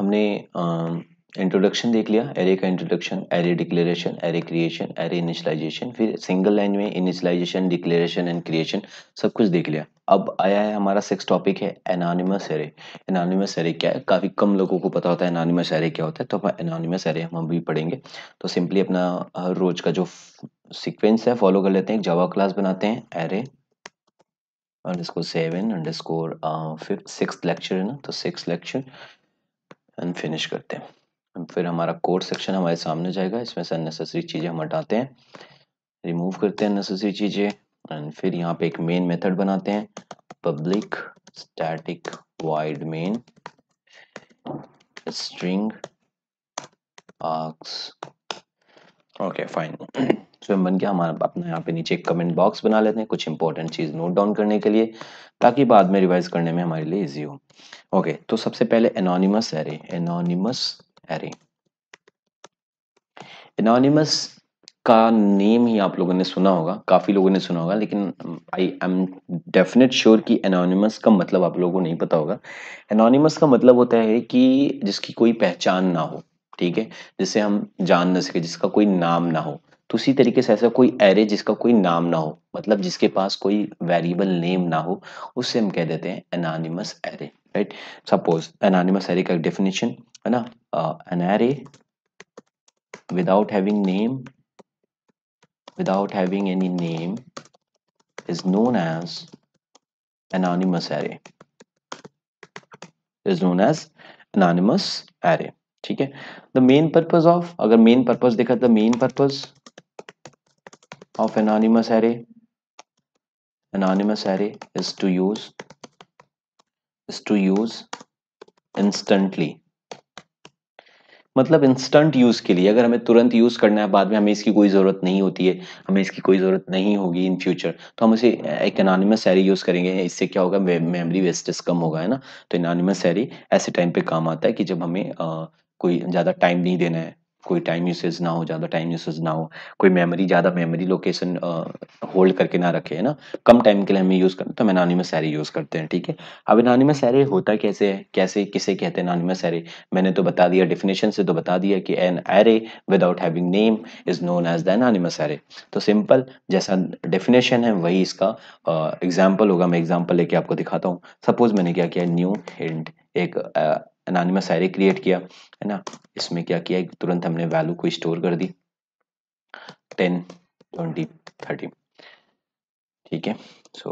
हमने इंट्रोडक्शन देख लिया एरे का introduction array declaration array creation array initialization फिर सिंगल लाइन में इनिशियलाइजेशन डिक्लेरेशन एंड क्रिएशन सब कुछ देख लिया अब आया है हमारा सिक्स टॉपिक है एनानिमस एरे एनानिमस एरे क्या है काफ़ी कम लोगों को पता होता है एनानिमस एरे क्या होता है तो हम एनानिमस एरे हम भी पढ़ेंगे तो सिंपली अपना हर रोज का जो सिक्वेंस है फॉलो कर लेते हैं जवा क्लास बनाते हैं array underscore seven underscore fifth six lecture है ना तो सिक्स लेक्चर एंड फिनिश करते हैं फिर हमारा कोर सेक्शन हमारे सामने जाएगा इसमें से अननेसेसरी चीज़ें हम हटाते हैं रिमूव करते हैं अननेसेसरी चीज़ें एंड फिर यहाँ पे एक मेन मेथड बनाते हैं public static void main string args okay fine स्वयं तो बन गया हमारा अपना यहाँ पे नीचे एक कमेंट बॉक्स बना लेते हैं कुछ इंपॉर्टेंट चीज़ नोट डाउन करने के लिए ताकि बाद में रिवाइज करने में हमारे लिए इजी हो ओके तो सबसे पहले anonymous array anonymous array anonymous का नेम ही आप लोगों ने सुना होगा काफ़ी लोगों ने सुना होगा लेकिन आई एम डेफिनेट श्योर कि एनोनिमस का मतलब आप लोगों को नहीं पता होगा एनोनिमस का मतलब होता है कि जिसकी कोई पहचान ना हो ठीक है जिसे हम जान ना सके जिसका कोई नाम ना हो तो उसी तरीके से ऐसा कोई एरे जिसका कोई नाम ना हो मतलब जिसके पास कोई वेरिएबल नेम ना हो उससे हम कह देते हैं anonymous array right suppose anonymous array का डेफिनेशन है ना an array without having name without having any name is known as anonymous array is known as anonymous array ठीक है द मेन पर्पज ऑफ अगर मेन पर्पज देखा the main purpose of anonymous array anonymous array is to use is to use instantly मतलब instant use के लिए अगर हमें तुरंत यूज करना है बाद में हमें इसकी कोई जरूरत नहीं होती है हमें इसकी कोई जरूरत नहीं होगी इन फ्यूचर तो हम इसे एक अनोनिमस सैरी यूज करेंगे इससे क्या होगा मेमोरी वेस्टेज कम होगा है ना तो एनानिमस सैरी ऐसे टाइम पे काम आता है कि जब हमें आ, कोई ज्यादा टाइम नहीं देना है कोई टाइम यूसेज ना हो ज़्यादा टाइम यूसेज ना हो कोई मेमोरी ज़्यादा मेमोरी लोकेशन होल्ड करके ना रखे है ना कम टाइम के लिए हमें यूज़ करना तो हम एनानिमस एरे यूज़ करते हैं ठीक है अब एनानिमस एरे होता कैसे है कैसे किसे कहते हैं एनानिमस एरे मैंने तो बता दिया डिफिनेशन से तो बता दिया कि an array without having name is known as the anonymous array तो सिंपल जैसा डेफिनेशन है वही इसका एग्जाम्पल होगा मैं एग्जाम्पल लेके आपको दिखाता हूँ सपोज मैंने क्या किया न्यू हिंट एक अनानिमस एरे क्रिएट किया है ना इसमें क्या किया तुरंत हमने वैल्यू को स्टोर कर दी टेन ट्वेंटी थर्टी ठीक है सो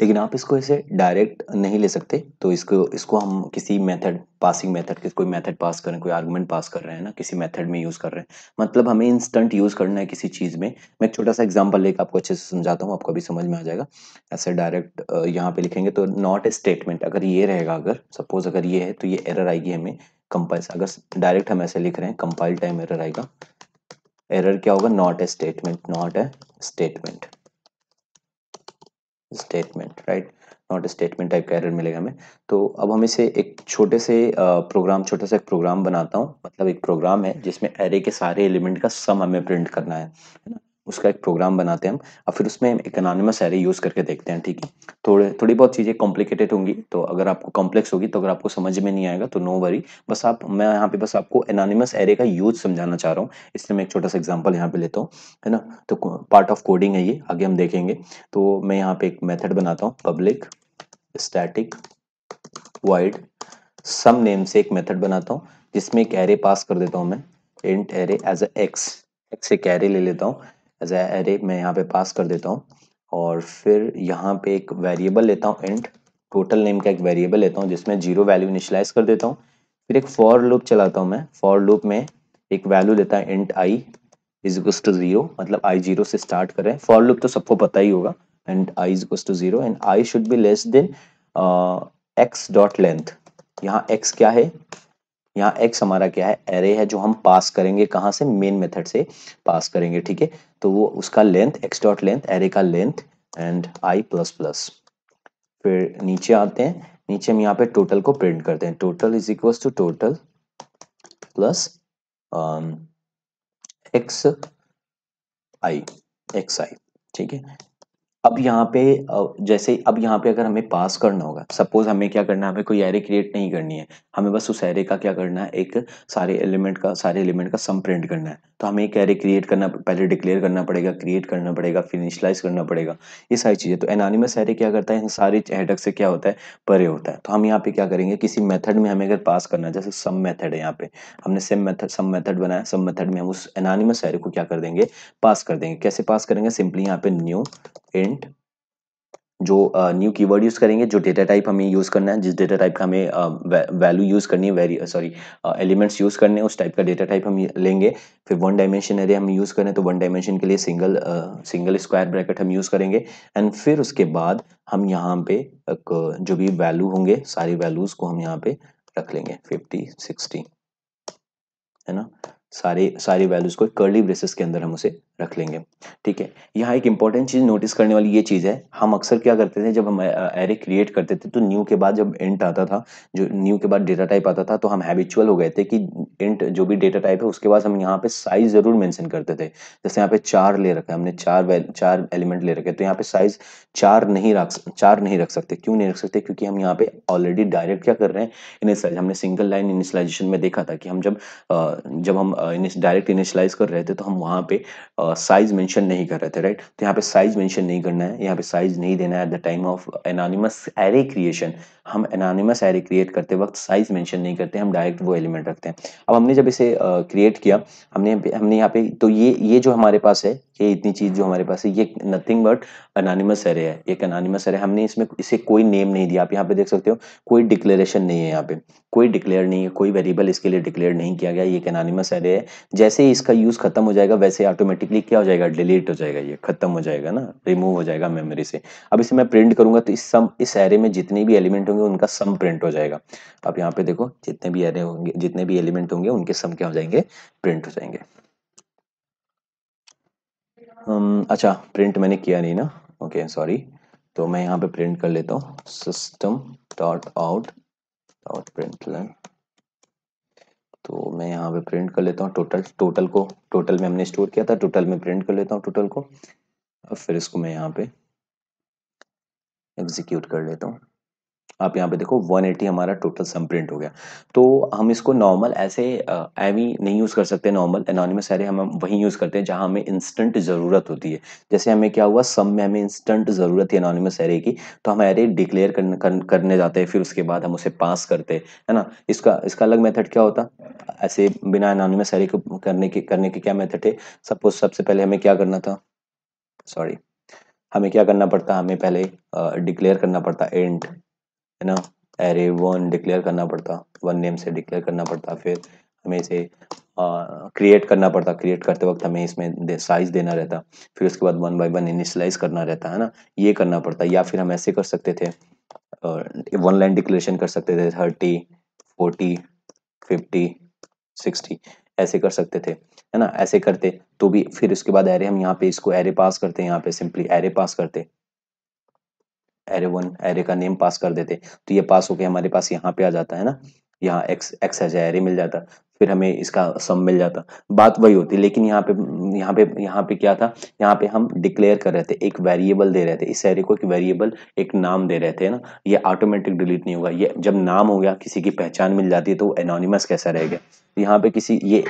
लेकिन आप इसको ऐसे डायरेक्ट नहीं ले सकते तो इसको इसको हम किसी मेथड पासिंग मेथड किसी कोई मेथड पास कर रहे हैं कोई आर्गूमेंट पास कर रहे हैं ना किसी मेथड में यूज़ कर रहे हैं मतलब हमें इंस्टेंट यूज़ करना है किसी चीज़ में मैं एक छोटा सा एग्जांपल लेकर आपको अच्छे से समझाता हूँ आपको अभी समझ में आ जाएगा ऐसे डायरेक्ट यहाँ पे लिखेंगे तो नॉट ए स्टेटमेंट अगर ये रहेगा अगर सपोज अगर ये है तो ये एरर आएगी हमें कंपाइल अगर डायरेक्ट हम ऐसे लिख रहे हैं कंपाइल टाइम एरर आएगा एरर क्या होगा not a statement not a statement statement right not statement type का एरर मिलेगा हमें तो अब हम इसे एक छोटे से प्रोग्राम छोटा सा एक प्रोग्राम बनाता हूँ मतलब एक प्रोग्राम है जिसमें एरे के सारे एलिमेंट का सम हमें प्रिंट करना है है ना उसका एक प्रोग्राम बनाते हैं हम और फिर उसमें हम एक अनानिमस एरे यूज़ करके देखते हैं ठीक है थोड़े थोड़ी बहुत चीज़ें कॉम्प्लिकेटेड होंगी तो अगर आपको कॉम्प्लेक्स होगी तो अगर आपको समझ में नहीं आएगा तो नो वरी बस आप मैं यहाँ पे बस आपको एनानिमस एरे का यूज समझाना चाह रहा हूँ इसलिए मैं एक छोटा सा एग्जाम्पल यहाँ पे लेता हूँ है ना तो पार्ट ऑफ कोडिंग है ये आगे हम देखेंगे तो मैं यहाँ पे एक मैथड बनाता हूँ public static void some name से एक मेथड बनाता हूँ जिसमें एक एरे पास कर देता हूँ मैं int array as a x x एक एरे ले लेता हूँ एज ए एरे मैं यहाँ पे पास कर देता हूँ और फिर यहाँ पे एक वेरिएबल लेता हूँ इंट टोटल नेम का एक वेरिएबल लेता हूँ जिसमें जीरो वैल्यू इनिशलाइज कर देता हूँ फिर एक फॉर लूप चलाता हूँ मैं फॉर लूप में एक वैल्यू लेता है int i is equals to zero मतलब आई जीरो से स्टार्ट करें फॉर लूप तो सबको पता ही होगा and i is equals to zero and i should be less than x dot length यहाँ एक्स क्या है यहाँ एक्स हमारा क्या है एरे है जो हम पास करेंगे कहाँ से मेन मेथड से पास करेंगे ठीक है तो वो उसका length x dot length array का length and i plus plus फिर नीचे आते हैं नीचे हम यहाँ पे टोटल को प्रिंट करते हैं total is equal to total plus x i x i ठीक है अब यहाँ पे जैसे अब यहाँ पे अगर हमें पास करना होगा सपोज हमें क्या करना है हमें कोई एरे क्रिएट नहीं करनी है हमें बस उस एरे का क्या करना है एक सारे एलिमेंट का सारे एलिमेंट का सम प्रिंट करना है तो हमें एक एरे क्रिएट करना पहले डिक्लेयर करना पड़ेगा क्रिएट करना पड़ेगा फिर इनिशलाइज करना पड़ेगा ये सारी चीज़ें तो एनानिमस एरे क्या करता है इन सारे हेडक से क्या होता है परे होता है तो हम यहाँ पे क्या करेंगे किसी मेथड में हमें अगर पास करना है जैसे सम मेथड है यहाँ पे हमने सेम मेथड सम मेथड बनाया सम मेथड में हम उस एनानिमस एरे को क्या कर देंगे पास कर देंगे कैसे पास करेंगे सिंपली यहाँ पे न्यू इंट जो न्यू कीवर्ड यूज़ करेंगे जो डेटा टाइप हमें यूज़ करना है जिस डेटा टाइप का हमें वैल्यू यूज़ करनी है सॉरी एलिमेंट्स यूज़ करने हैं उस टाइप का डेटा टाइप हम लेंगे फिर वन डायमेंशन एरिया हम यूज़ करें तो वन डायमेंशन के लिए सिंगल सिंगल स्क्वायर ब्रैकेट हम यूज़ करेंगे एंड फिर उसके बाद हम यहाँ पे जो भी वैल्यू होंगे सारी वैल्यूज़ को हम यहाँ पे रख लेंगे फिफ्टी सिक्सटी है ना सारे सारे वैल्यूज़ को कर्ली ब्रेसेस के अंदर हम उसे रख लेंगे ठीक है यहाँ एक इंपॉर्टेंट चीज़ नोटिस करने वाली ये चीज़ है हम अक्सर क्या करते थे जब हम एरे क्रिएट करते थे तो न्यू के बाद जब इंट आता था जो न्यू के बाद डेटा टाइप आता था तो हम हैबिचुअल हो गए थे कि इंट जो भी डेटा टाइप है उसके बाद हम यहाँ पे साइज ज़रूर मैंशन करते थे जैसे यहाँ पे चार ले रखा है हमने चार चार एलिमेंट ले रखे तो यहाँ पे साइज चार नहीं रख चार नहीं रख सकते क्यों नहीं रख सकते क्योंकि हम यहाँ पे ऑलरेडी डायरेक्ट क्या कर रहे हैं इनिशलाइज हमने सिंगल लाइन इनिशलाइजेशन में देखा था कि हम जब जब हम डायरेक्ट इनिशलाइज कर रहे थे तो हम वहाँ पे साइज मेंशन नहीं कर रहे थे राइट तो यहाँ पे साइज मेंशन नहीं करना है यहाँ पे साइज नहीं देना है at the time of anonymous array creation हम एनानिमस एरे क्रिएट करते वक्त साइज मेंशन नहीं करते हम डायरेक्ट वो एलिमेंट रखते हैं अब हमने जब इसे क्रिएट किया हमने हमने यहाँ पे तो ये ये जो हमारे पास है ये इतनी चीज जो हमारे पास है ये नथिंग बट अनानिमस एरे है एक अनानिमस एरे हमने इसमें इसे कोई नेम नहीं दिया आप यहाँ पे देख सकते हो कोई डिक्लेरेशन नहीं है यहाँ पे कोई डिक्लेयर नहीं है कोई वेरिएबल इसके लिए डिक्लेयर नहीं किया गया ये एक अनानिमस एरे है जैसे ही इसका यूज खत्म हो जाएगा वैसे ऑटोमेटिकली क्या हो जाएगा डिलीट हो जाएगा ये खत्म हो जाएगा ना रिमूव हो जाएगा मेमोरी से अब इसे मैं प्रिंट करूंगा तो इस सम इस एरे में जितने भी एलिमेंट होंगे उनका सम प्रिंट हो जाएगा अब यहाँ पे देखो जितने भी एरे होंगे जितने भी एलिमेंट होंगे उनके सम क्या हो जाएंगे प्रिंट हो जाएंगे अच्छा प्रिंट मैंने किया नहीं ना ओके सॉरी तो मैं यहाँ पे प्रिंट कर लेता हूँ system dot out dot print line तो मैं यहाँ पे प्रिंट कर लेता हूँ टोटल टोटल को टोटल में हमने स्टोर किया था टोटल में प्रिंट कर लेता हूँ टोटल को अब फिर इसको मैं यहाँ पे एग्जीक्यूट कर लेता हूँ आप यहाँ पे देखो 180 हमारा टोटल सम प्रिंट हो गया तो हम इसको नॉर्मल ऐसे एवी नहीं यूज़ कर सकते नॉर्मल एनॉनिमस एरे हम वहीं यूज़ करते हैं जहाँ हमें इंस्टेंट ज़रूरत होती है जैसे हमें क्या हुआ सम में हमें इंस्टेंट ज़रूरत थी एनॉनिमस एरे की तो हम एरे डिक्लेयर करने, जाते हैं फिर उसके बाद हम उसे पास करते हैं है ना इसका इसका अलग मेथड क्या होता ऐसे बिना एनॉनिमस एरे को करने के करने के क्या मेथड है सपोज सबसे पहले हमें क्या करना था सॉरी हमें क्या करना पड़ता हमें पहले डिक्लेयर करना पड़ता एंड है ना एरे वन डिक्लेयर करना पड़ता वन नेम से डिक्लेयर करना पड़ता फिर हमें इसे क्रिएट uh, करना पड़ता क्रिएट करते वक्त हमें इसमें दे, साइज देना रहता फिर उसके बाद वन बाय वन इनिशलाइज करना रहता है ना ये करना पड़ता या फिर हम ऐसे कर सकते थे वन लाइन डिक्लेरेशन कर सकते थे थर्टी फोर्टी फिफ्टी सिक्सटी ऐसे कर सकते थे है ना ऐसे करते तो भी फिर उसके बाद एरे हम यहाँ पे इसको एरे पास करते हैं यहाँ पे सिंपली एरे पास करते एरे वन एरे का नेम पास कर देते तो ये पास होके हमारे पास यहाँ पे आ जाता है ना यहाँ एक्स एक्स एज एरे मिल जाता फिर हमें इसका सम मिल जाता बात वही होती लेकिन यहाँ पे यहाँ पे यहाँ पे क्या था यहाँ पे हम डिक्लेयर कर रहे थे एक वेरिएबल दे रहे थे इस एरे को एक वेरिएबल एक नाम दे रहे थे ना ये ऑटोमेटिक डिलीट नहीं होगा ये जब नाम हो गया किसी की पहचान मिल जाती है तो वो एनोनिमस कैसा रहेगा तो यहाँ पे किसी ये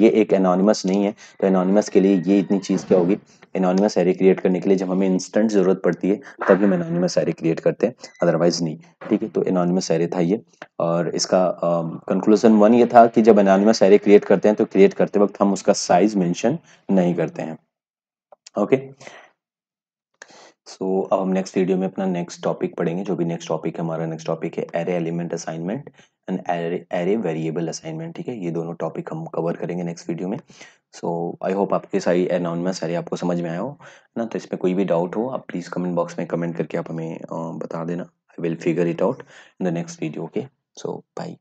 ये एक एनॉनिमस नहीं है तो एनोनिमस के लिए ये इतनी चीज़ क्या होगी एनोनिमस एरे क्रिएट करने के लिए जब हमें इंस्टेंट ज़रूरत पड़ती है तब हम एनोनिमस एरे क्रिएट करते हैं अदरवाइज नहीं ठीक है तो एनोनिमस एरे था ये और इसका कंक्लूजन um, वन ये था कि जब एनॉनिमस एरे क्रिएट करते हैं तो क्रिएट करते वक्त हम उसका साइज मैंशन नहीं करते हैं ओके सो अब हम नेक्स्ट वीडियो में अपना नेक्स्ट टॉपिक पढ़ेंगे जो भी नेक्स्ट टॉपिक है हमारा नेक्स्ट टॉपिक है array element assignment an array variable assignment ठीक है ये दोनों टॉपिक हम कवर करेंगे नेक्स्ट वीडियो में सो आई होप आपके सारी अनाउंसमेंट सारे आपको समझ में आया हो ना तो इसमें कोई भी डाउट हो आप प्लीज़ कमेंट बॉक्स में कमेंट करके आप हमें बता देना I will figure it out in the next video okay so by